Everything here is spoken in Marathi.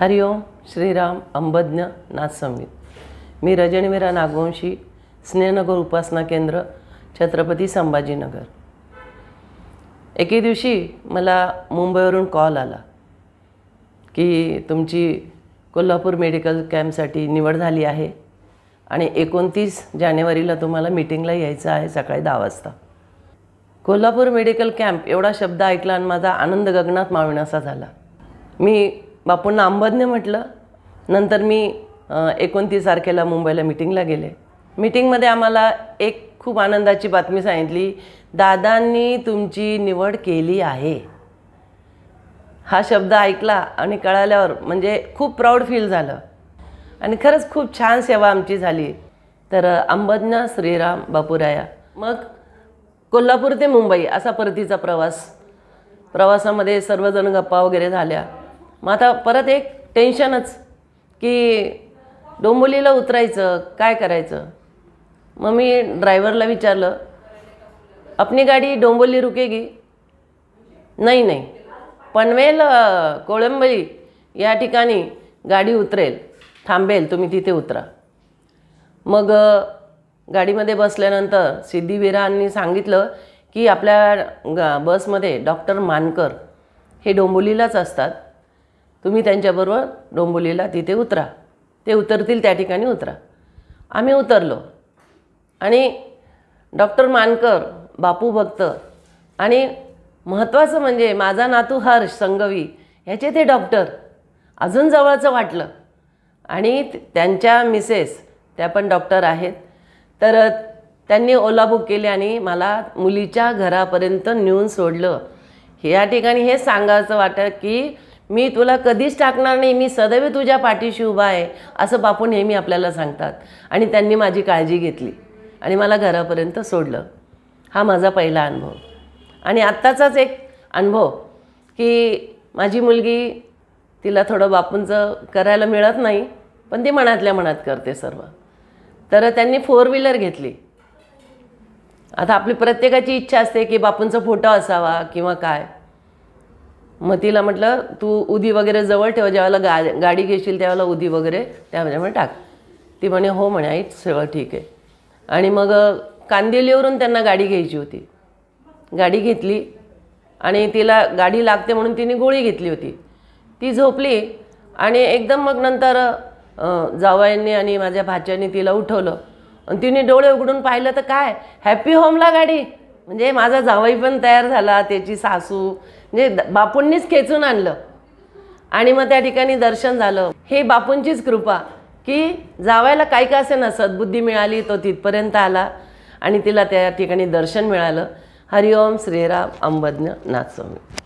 हरिओम श्रीराम अंबज्ञ नाथसंवित मी रजनीवीरा नागवंशी स्नेहनगर उपासना केंद्र छत्रपती संभाजीनगर एके दिवशी मला मुंबईवरून कॉल आला की तुमची कोल्हापूर मेडिकल कॅम्पसाठी निवड झाली आहे आणि एकोणतीस जानेवारीला तुम्हाला मिटिंगला यायचं आहे सकाळी दहा वाजता कोल्हापूर मेडिकल कॅम्प एवढा शब्द ऐकला आणि माझा आनंद गगनात असा झाला मी बापूंना अंबदने म्हटलं नंतर मी एकोणतीस तारखेला मुंबईला मिटिंगला गेले मिटिंगमध्ये आम्हाला एक खूप आनंदाची बातमी सांगितली दादांनी तुमची निवड केली आहे हा शब्द ऐकला आणि कळाल्यावर म्हणजे खूप प्राऊड फील झालं आणि खरंच खूप छान सेवा आमची झाली तर अंबदना श्रीराम बापुराया मग कोल्हापूर ते मुंबई असा परतीचा प्रवास प्रवासामध्ये सर्वजण गप्पा वगैरे झाल्या मग आता परत एक टेन्शनच की डोंबोलीला उतरायचं काय करायचं मग मी ड्रायव्हरला विचारलं आपली गाडी डोंबोली रुकेगी नाही नाही पनवेल कोळंबई या ठिकाणी गाडी उतरेल थांबेल तुम्ही तिथे उतरा मग गाडीमध्ये बसल्यानंतर सिद्धिवीरांनी सांगितलं की आपल्या ग बसमध्ये डॉक्टर मानकर हे डोंबोलीलाच असतात तुम्ही त्यांच्याबरोबर डोंबोलीला तिथे उतरा ते उतरतील त्या ठिकाणी उतरा आम्ही उतरलो आणि डॉक्टर मानकर बापू भक्त आणि महत्त्वाचं म्हणजे माझा नातू हर्ष संगवी ह्याचे ते डॉक्टर अजून जवळचं वाटलं आणि त्यांच्या मिसेस त्या पण डॉक्टर आहेत तर त्यांनी ओला बुक केली आणि मला मुलीच्या घरापर्यंत नेऊन सोडलं या ठिकाणी हे सांगायचं वाटतं की मी तुला कधीच टाकणार नाही मी सदैव तुझ्या पाठीशी उभा आहे असं बापू नेहमी आपल्याला सांगतात आणि त्यांनी माझी काळजी घेतली आणि मला घरापर्यंत सोडलं हा माझा पहिला अनुभव आणि आत्ताचाच एक अनुभव की माझी मुलगी तिला थोडं बापूंचं करायला मिळत नाही पण ती मनातल्या मनात करते सर्व तर त्यांनी फोर व्हीलर घेतली आता आपली प्रत्येकाची इच्छा असते की बापूंचा फोटो असावा किंवा काय मग तिला म्हटलं तू उदी वगैरे जवळ ठेव ज्यावेळेला गा गाडी घेशील त्यावेळेला उदी वगैरे त्यामध्ये टाक ती म्हणे हो म्हणे आई सगळं ठीक आहे आणि मग कांदिवलीवरून त्यांना गाडी घ्यायची होती गाडी घेतली आणि तिला गाडी लागते म्हणून तिने गोळी घेतली होती ती झोपली आणि एकदम मग नंतर जावयांनी आणि माझ्या भाच्यांनी तिला उठवलं आणि तिने डोळे उघडून पाहिलं तर काय हॅपी होमला गाडी म्हणजे माझा जावई पण तयार झाला त्याची सासू म्हणजे बापूंनीच खेचून आणलं आणि मग त्या ठिकाणी दर्शन झालं हे बापूंचीच कृपा की जावायला काय का असे ना सद्बुद्धी मिळाली तो तिथपर्यंत आला आणि तिला त्या ठिकाणी दर्शन मिळालं हरिओम श्रीराम अंबज्ञ नाथस्वामी